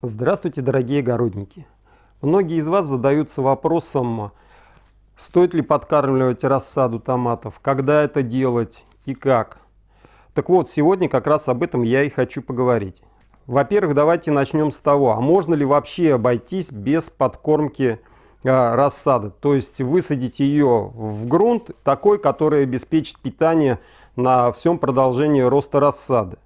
Здравствуйте, дорогие огородники! Многие из вас задаются вопросом, стоит ли подкармливать рассаду томатов, когда это делать и как. Так вот, сегодня как раз об этом я и хочу поговорить. Во-первых, давайте начнем с того, а можно ли вообще обойтись без подкормки э, рассады, то есть высадить ее в грунт такой, который обеспечит питание на всем продолжении роста рассады.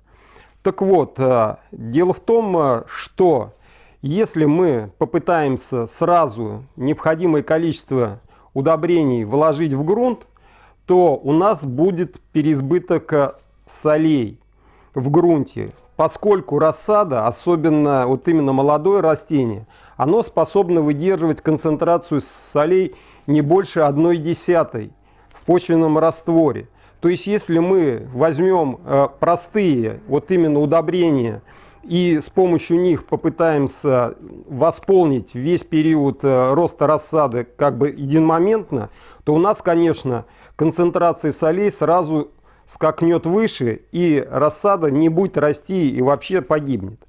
Так вот, э, дело в том, э, что если мы попытаемся сразу необходимое количество удобрений вложить в грунт, то у нас будет переизбыток э, солей в грунте, поскольку рассада, особенно вот именно молодое растение, оно способно выдерживать концентрацию солей не больше 1 десятой в почвенном растворе. То есть если мы возьмем э, простые, вот именно удобрения, и с помощью них попытаемся восполнить весь период э, роста рассады как бы единомоментно, то у нас, конечно, концентрация солей сразу скакнет выше, и рассада не будет расти и вообще погибнет.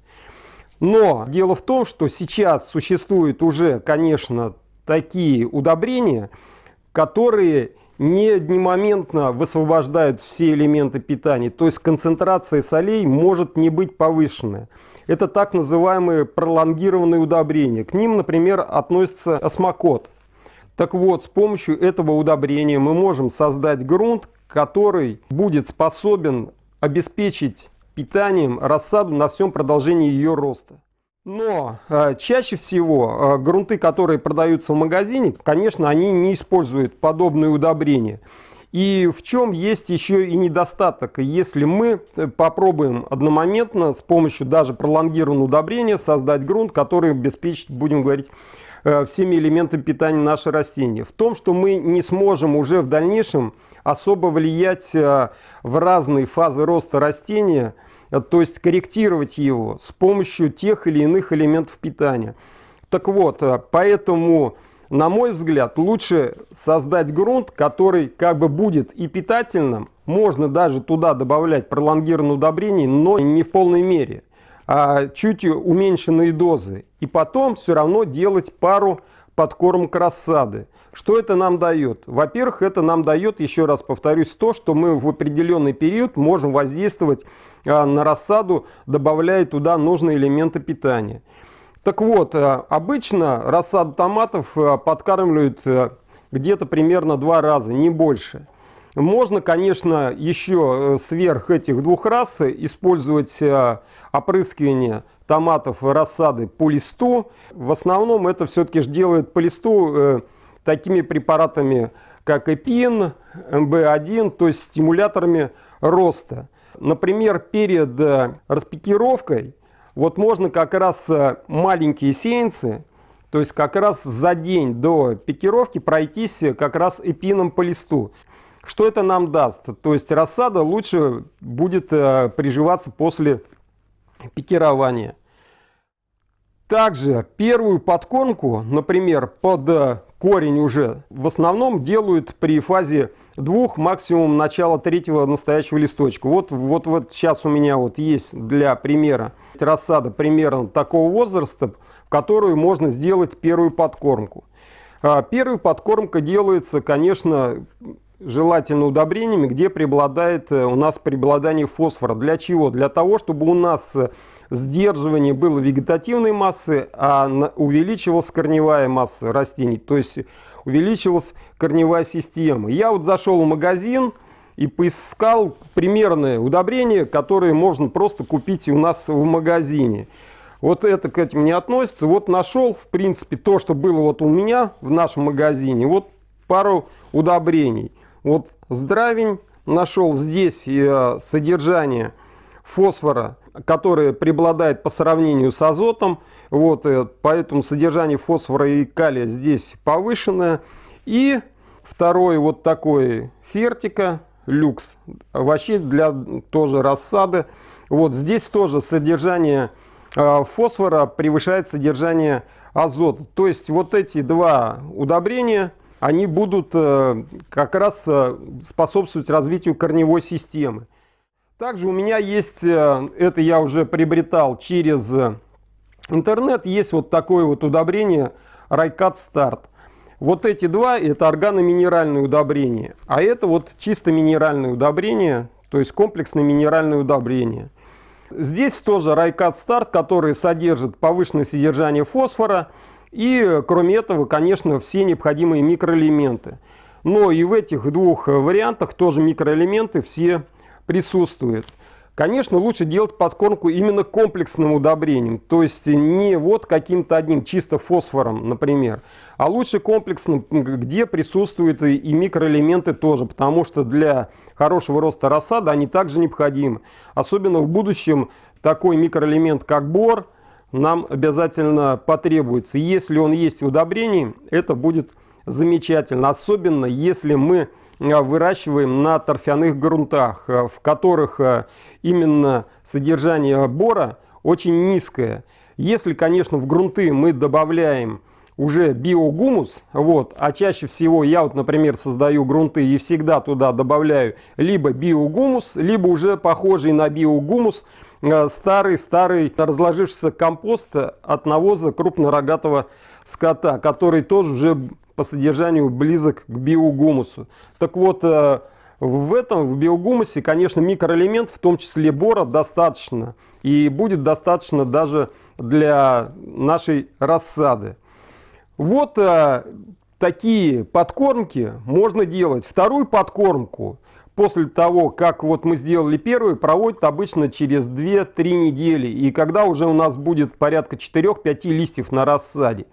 Но дело в том, что сейчас существуют уже, конечно, такие удобрения, которые не одномоментно высвобождают все элементы питания, то есть концентрация солей может не быть повышенная. Это так называемые пролонгированные удобрения. К ним, например, относится осмокот. Так вот, с помощью этого удобрения мы можем создать грунт, который будет способен обеспечить питанием рассаду на всем продолжении ее роста. Но э, чаще всего э, грунты, которые продаются в магазине, конечно, они не используют подобные удобрения. И в чем есть еще и недостаток, если мы э, попробуем одномоментно с помощью даже пролонгированного удобрения создать грунт, который обеспечит, будем говорить, э, всеми элементами питания наши растения. В том, что мы не сможем уже в дальнейшем особо влиять э, в разные фазы роста растения – Э, то есть корректировать его с помощью тех или иных элементов питания. Так вот, э, поэтому, на мой взгляд, лучше создать грунт, который как бы будет и питательным, можно даже туда добавлять пролонгированное удобрение, но не в полной мере, а чуть уменьшенные дозы. И потом все равно делать пару подкормок рассады. Что это нам дает? Во-первых, это нам дает, еще раз повторюсь, то, что мы в определенный период можем воздействовать а, на рассаду, добавляя туда нужные элементы питания. Так вот, а, обычно рассаду томатов а, подкармливают где-то примерно два раза, не больше. Можно, конечно, еще э, сверх этих двух раз использовать опрыскивание томатов рассады по листу. В основном это все-таки же делают по листу э, такими препаратами, как эпин, МБ1, эм то есть стимуляторами роста. Например, перед э, распикировкой вот можно как раз э, маленькие сеянцы, то есть как раз за день до пикировки пройтись э, как раз эпином по листу. Что это нам даст? То есть рассада лучше будет приживаться после пикирования. Также первую подкормку, например, под корень уже в основном делают при фазе двух, максимум начала третьего настоящего листочка. Вот, вот, вот сейчас у меня вот есть для примера рассада примерно такого возраста, в которую можно сделать первую подкормку. А, первая подкормка делается, конечно, желательно удобрениями, где преобладает э, у нас преобладание фосфора. Для чего? Для того, чтобы у нас э, сдерживание было вегетативной массы, а увеличивалась корневая масса растений, то есть увеличивалась корневая система. Я вот зашел в магазин и поискал примерное удобрение, которое можно просто купить у нас в магазине. Вот это к этим не относится. Вот нашел, в принципе, то, что было вот у меня в нашем магазине. Вот пару удобрений. Вот здравень нашел здесь э, содержание фосфора которая преобладает по сравнению с азотом. Вот, э, поэтому содержание фосфора и калия здесь повышенное. И второй вот такой фертика, люкс, вообще для тоже рассады. Вот здесь тоже содержание э, фосфора превышает содержание азота. То есть вот эти два удобрения, они будут э, как раз способствовать развитию корневой системы. Также у меня есть, э, это я уже приобретал через э, интернет, есть вот такое вот удобрение Райкат Старт. Вот эти два это органоминеральные удобрения, а это вот чисто минеральное удобрение, то есть комплексное минеральное удобрение. Здесь тоже Райкат Старт, который содержит повышенное содержание фосфора и, кроме этого, конечно, все необходимые микроэлементы. Но и в этих двух э, вариантах тоже микроэлементы все присутствует. Конечно, лучше делать подкормку именно комплексным удобрением, то есть не вот каким-то одним чисто фосфором, например, а лучше комплексным, где присутствуют и микроэлементы тоже, потому что для хорошего роста рассады они также необходимы. Особенно в будущем такой микроэлемент, как бор, нам обязательно потребуется. Если он есть в удобрении, это будет замечательно, особенно если мы а, выращиваем на торфяных грунтах, э, в которых э, именно содержание бора очень низкое. Если, конечно, в грунты мы добавляем уже биогумус, вот, а чаще всего я вот, например, создаю грунты и всегда туда добавляю либо биогумус, либо уже похожий на биогумус старый-старый э, разложившийся компост от навоза крупнорогатого скота, который тоже уже по содержанию близок к биогумусу. Так вот, э, в этом, в биогумусе, конечно, микроэлемент, в том числе бора, достаточно. И будет достаточно даже для нашей рассады. Вот а, такие подкормки можно делать. Вторую подкормку после того, как вот мы сделали первую, проводят обычно через 2-3 недели. И когда уже у нас будет порядка 4-5 листьев на рассаде.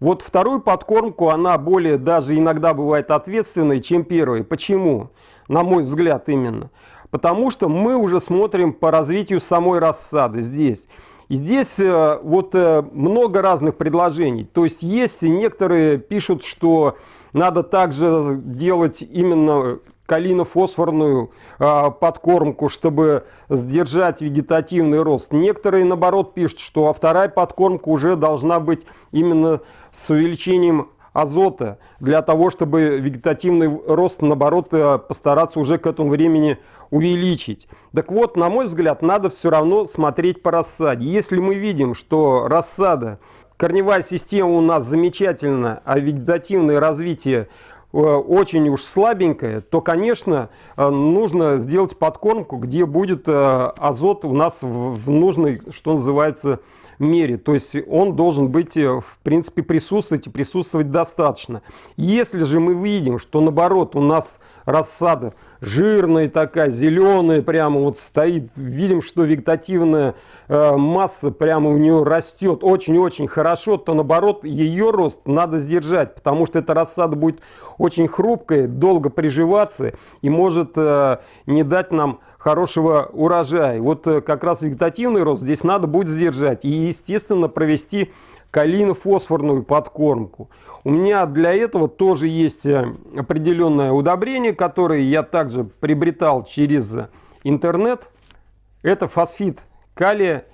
Вот вторую подкормку, она более даже иногда бывает ответственной, чем первой. Почему? На мой взгляд именно. Потому что мы уже смотрим по развитию самой рассады здесь. И здесь э, вот э, много разных предложений. То есть есть некоторые пишут, что надо также делать именно калинофосфорную э, а, подкормку, чтобы сдержать вегетативный рост. Некоторые, наоборот, пишут, что а, вторая подкормка уже должна быть именно с увеличением азота, для того, чтобы вегетативный рост, наоборот, э, постараться уже к этому времени увеличить. Так вот, на мой взгляд, надо все равно смотреть по рассаде. Если мы видим, что рассада, корневая система у нас замечательна, а вегетативное развитие Э, очень уж слабенькая, то, конечно, э, нужно сделать подкормку, где будет э, азот у нас в нужной, что называется, мере. То есть он должен быть, э, в принципе, присутствовать и присутствовать достаточно. Если же мы видим, что наоборот у нас рассада жирная такая, зеленая прямо вот стоит, видим, что вегетативная э, масса прямо у нее растет очень-очень хорошо, то наоборот ее рост надо сдержать, потому что эта рассада будет очень хрупкая, долго приживаться и может э, не дать нам хорошего урожая. Вот э, как раз вегетативный рост здесь надо будет сдержать. И, естественно, провести калийно-фосфорную подкормку. У меня для этого тоже есть э, определенное удобрение, которое я также приобретал через интернет. Это фосфит калия.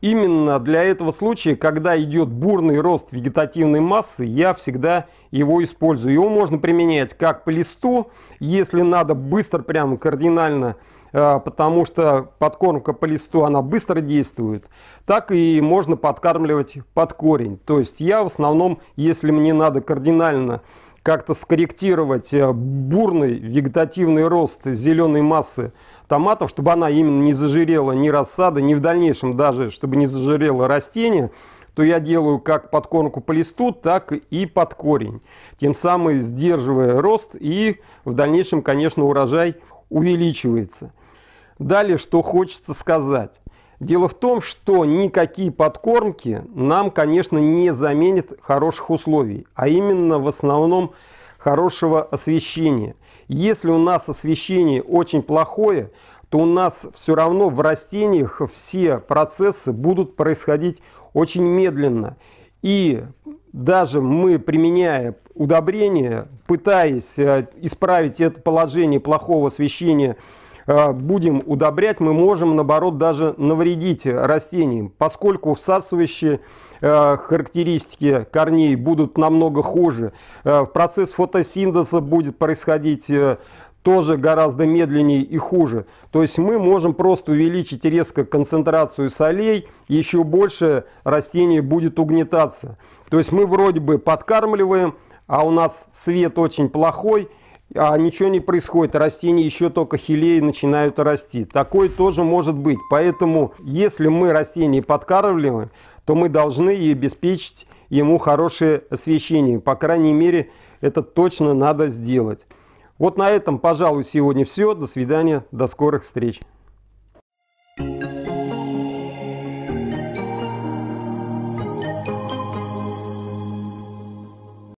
Именно для этого случая, когда идет бурный рост вегетативной массы, я всегда его использую. Его можно применять как по листу, если надо быстро, прямо кардинально Э, потому что подкормка по листу, она быстро действует, так и можно подкармливать под корень. То есть я в основном, если мне надо кардинально как-то скорректировать э, бурный вегетативный рост зеленой массы томатов, чтобы она именно не зажирела ни рассада, ни в дальнейшем даже, чтобы не зажирело растение, то я делаю как подкормку по листу, так и под корень, тем самым сдерживая рост и в дальнейшем, конечно, урожай увеличивается. Далее, что хочется сказать. Дело в том, что никакие подкормки нам, конечно, не заменят хороших условий, а именно в основном хорошего освещения. Если у нас освещение очень плохое, то у нас все равно в растениях все процессы будут происходить очень медленно. И даже мы, применяя удобрения, пытаясь э, исправить это положение плохого освещения, Э, будем удобрять, мы можем, наоборот, даже навредить растениям, поскольку всасывающие э, характеристики корней будут намного хуже. Э, процесс фотосинтеза будет происходить тоже гораздо медленнее и хуже. То есть мы можем просто увеличить резко концентрацию солей, еще больше растение будет угнетаться. То есть мы вроде бы подкармливаем, а у нас свет очень плохой – а ничего не происходит, растения еще только хилее начинают расти. Такое тоже может быть. Поэтому, если мы растение подкармливаем, то мы должны и обеспечить ему хорошее освещение. По крайней мере, это точно надо сделать. Вот на этом, пожалуй, сегодня все. До свидания, до скорых встреч. Thank you.